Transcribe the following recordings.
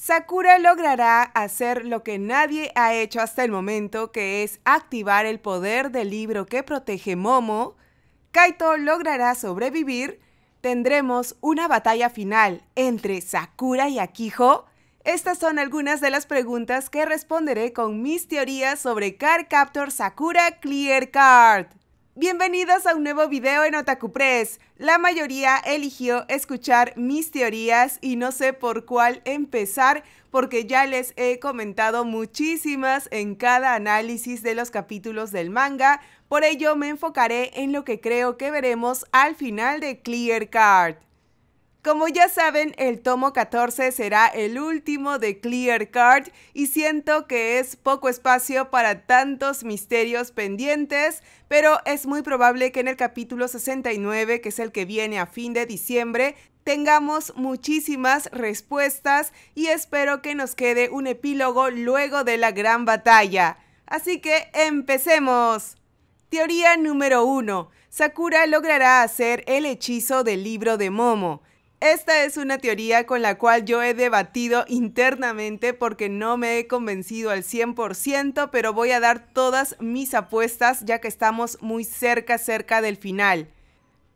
Sakura logrará hacer lo que nadie ha hecho hasta el momento, que es activar el poder del libro que protege Momo. Kaito logrará sobrevivir. Tendremos una batalla final entre Sakura y Akiho. Estas son algunas de las preguntas que responderé con mis teorías sobre Card Captor Sakura Clear Card. Bienvenidos a un nuevo video en Otaku Press. La mayoría eligió escuchar mis teorías y no sé por cuál empezar porque ya les he comentado muchísimas en cada análisis de los capítulos del manga, por ello me enfocaré en lo que creo que veremos al final de Clear Card. Como ya saben, el tomo 14 será el último de Clear Card y siento que es poco espacio para tantos misterios pendientes, pero es muy probable que en el capítulo 69, que es el que viene a fin de diciembre, tengamos muchísimas respuestas y espero que nos quede un epílogo luego de la gran batalla. Así que empecemos. Teoría número 1. Sakura logrará hacer el hechizo del libro de Momo. Esta es una teoría con la cual yo he debatido internamente porque no me he convencido al 100%, pero voy a dar todas mis apuestas ya que estamos muy cerca, cerca del final.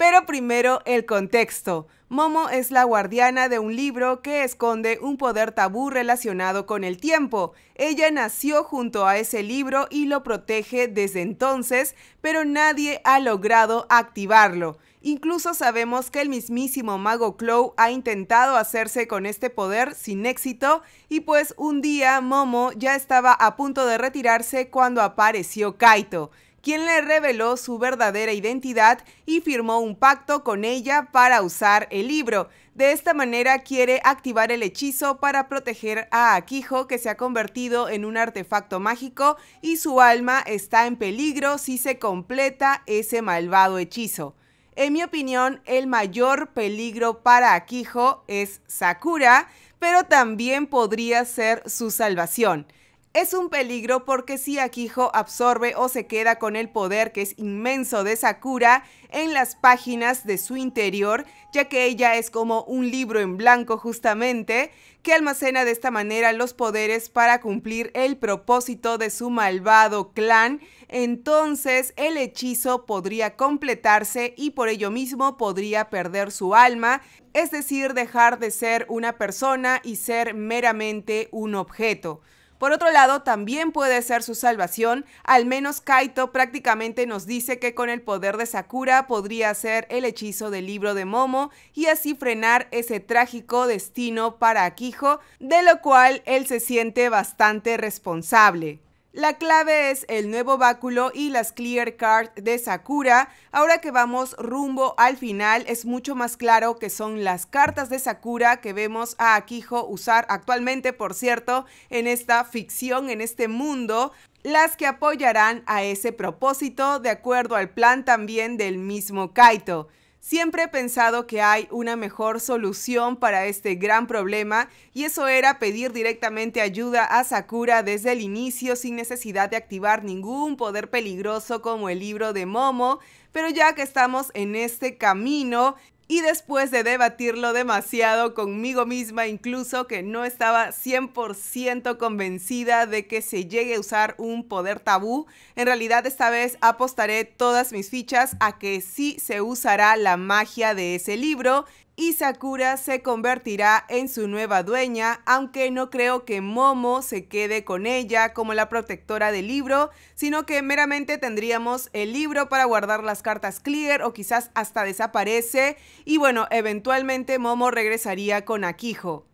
Pero primero el contexto. Momo es la guardiana de un libro que esconde un poder tabú relacionado con el tiempo. Ella nació junto a ese libro y lo protege desde entonces, pero nadie ha logrado activarlo. Incluso sabemos que el mismísimo mago Chloe ha intentado hacerse con este poder sin éxito y pues un día Momo ya estaba a punto de retirarse cuando apareció Kaito quien le reveló su verdadera identidad y firmó un pacto con ella para usar el libro. De esta manera quiere activar el hechizo para proteger a Akijo, que se ha convertido en un artefacto mágico y su alma está en peligro si se completa ese malvado hechizo. En mi opinión, el mayor peligro para Akijo es Sakura, pero también podría ser su salvación. Es un peligro porque si Akijo absorbe o se queda con el poder que es inmenso de Sakura en las páginas de su interior, ya que ella es como un libro en blanco justamente, que almacena de esta manera los poderes para cumplir el propósito de su malvado clan, entonces el hechizo podría completarse y por ello mismo podría perder su alma, es decir, dejar de ser una persona y ser meramente un objeto. Por otro lado, también puede ser su salvación, al menos Kaito prácticamente nos dice que con el poder de Sakura podría ser el hechizo del libro de Momo y así frenar ese trágico destino para Akijo, de lo cual él se siente bastante responsable. La clave es el nuevo báculo y las clear card de Sakura. Ahora que vamos rumbo al final, es mucho más claro que son las cartas de Sakura que vemos a Akijo usar actualmente, por cierto, en esta ficción, en este mundo las que apoyarán a ese propósito de acuerdo al plan también del mismo Kaito. Siempre he pensado que hay una mejor solución para este gran problema y eso era pedir directamente ayuda a Sakura desde el inicio sin necesidad de activar ningún poder peligroso como el libro de Momo, pero ya que estamos en este camino, y después de debatirlo demasiado conmigo misma, incluso que no estaba 100% convencida de que se llegue a usar un poder tabú, en realidad esta vez apostaré todas mis fichas a que sí se usará la magia de ese libro y Sakura se convertirá en su nueva dueña, aunque no creo que Momo se quede con ella como la protectora del libro, sino que meramente tendríamos el libro para guardar las cartas clear o quizás hasta desaparece y bueno, eventualmente Momo regresaría con Akiho.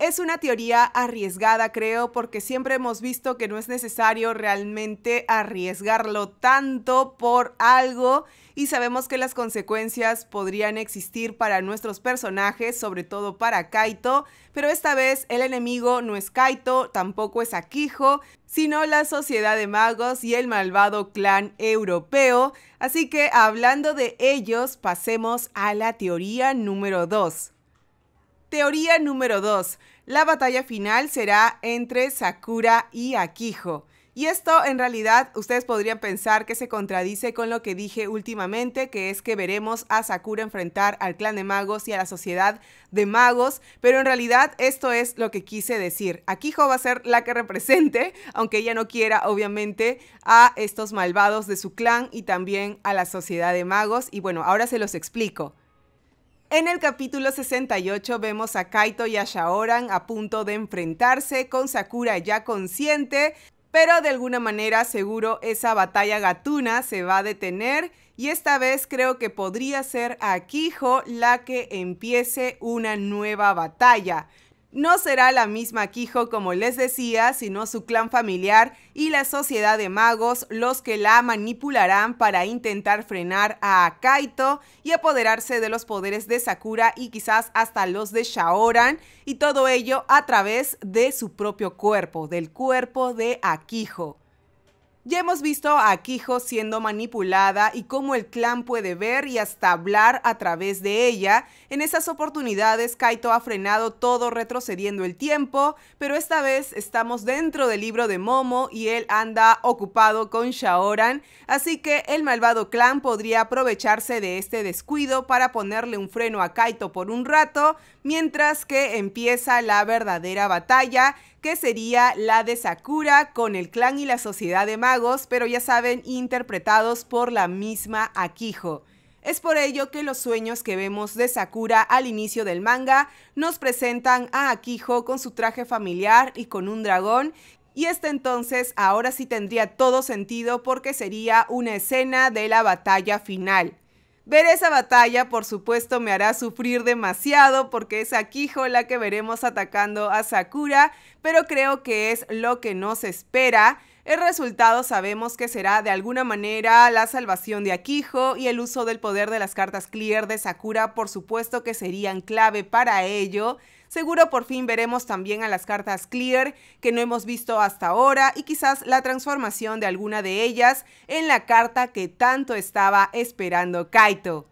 Es una teoría arriesgada, creo, porque siempre hemos visto que no es necesario realmente arriesgarlo tanto por algo y sabemos que las consecuencias podrían existir para nuestros personajes, sobre todo para Kaito, pero esta vez el enemigo no es Kaito, tampoco es Akijo, sino la Sociedad de Magos y el malvado clan europeo. Así que hablando de ellos, pasemos a la teoría número 2. Teoría número 2. La batalla final será entre Sakura y Akijo. Y esto en realidad ustedes podrían pensar que se contradice con lo que dije últimamente, que es que veremos a Sakura enfrentar al clan de magos y a la sociedad de magos, pero en realidad esto es lo que quise decir. Akiho va a ser la que represente, aunque ella no quiera obviamente, a estos malvados de su clan y también a la sociedad de magos. Y bueno, ahora se los explico. En el capítulo 68 vemos a Kaito y a Shaoran a punto de enfrentarse con Sakura ya consciente, pero de alguna manera seguro esa batalla gatuna se va a detener y esta vez creo que podría ser Akijo la que empiece una nueva batalla. No será la misma Quijo, como les decía, sino su clan familiar y la sociedad de magos los que la manipularán para intentar frenar a Kaito y apoderarse de los poderes de Sakura y quizás hasta los de Shaoran, y todo ello a través de su propio cuerpo, del cuerpo de Akiho. Ya hemos visto a Kijo siendo manipulada y cómo el clan puede ver y hasta hablar a través de ella. En esas oportunidades, Kaito ha frenado todo retrocediendo el tiempo, pero esta vez estamos dentro del libro de Momo y él anda ocupado con Shaoran, así que el malvado clan podría aprovecharse de este descuido para ponerle un freno a Kaito por un rato, mientras que empieza la verdadera batalla que sería la de Sakura con el clan y la sociedad de magos, pero ya saben, interpretados por la misma Akiho. Es por ello que los sueños que vemos de Sakura al inicio del manga nos presentan a Akiho con su traje familiar y con un dragón y este entonces ahora sí tendría todo sentido porque sería una escena de la batalla final. Ver esa batalla, por supuesto, me hará sufrir demasiado porque es Akiho la que veremos atacando a Sakura, pero creo que es lo que nos espera. El resultado sabemos que será de alguna manera la salvación de Akiho y el uso del poder de las cartas clear de Sakura, por supuesto que serían clave para ello. Seguro por fin veremos también a las cartas Clear que no hemos visto hasta ahora y quizás la transformación de alguna de ellas en la carta que tanto estaba esperando Kaito.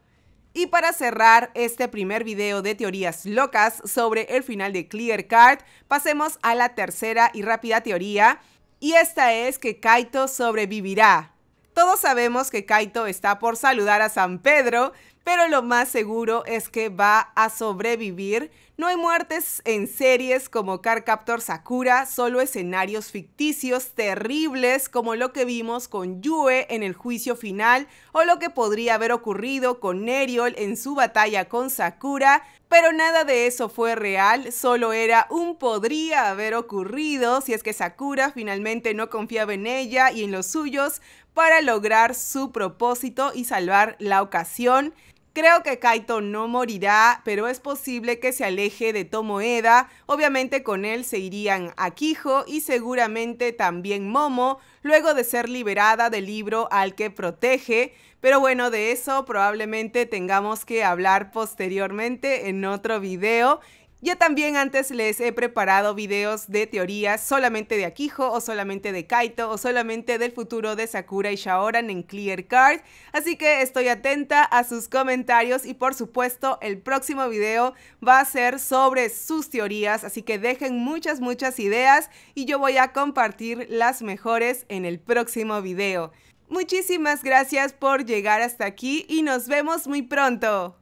Y para cerrar este primer video de teorías locas sobre el final de Clear Card, pasemos a la tercera y rápida teoría, y esta es que Kaito sobrevivirá. Todos sabemos que Kaito está por saludar a San Pedro, pero lo más seguro es que va a sobrevivir no hay muertes en series como Carcaptor Sakura, solo escenarios ficticios terribles como lo que vimos con Yue en el juicio final o lo que podría haber ocurrido con Eriol en su batalla con Sakura, pero nada de eso fue real, solo era un podría haber ocurrido si es que Sakura finalmente no confiaba en ella y en los suyos para lograr su propósito y salvar la ocasión. Creo que Kaito no morirá, pero es posible que se aleje de Tomoeda. Obviamente con él se irían Akijo y seguramente también Momo, luego de ser liberada del libro al que protege. Pero bueno, de eso probablemente tengamos que hablar posteriormente en otro video. Ya también antes les he preparado videos de teorías solamente de Akijo o solamente de Kaito o solamente del futuro de Sakura y Shaoran en Clear Card, así que estoy atenta a sus comentarios y por supuesto el próximo video va a ser sobre sus teorías, así que dejen muchas muchas ideas y yo voy a compartir las mejores en el próximo video. Muchísimas gracias por llegar hasta aquí y nos vemos muy pronto.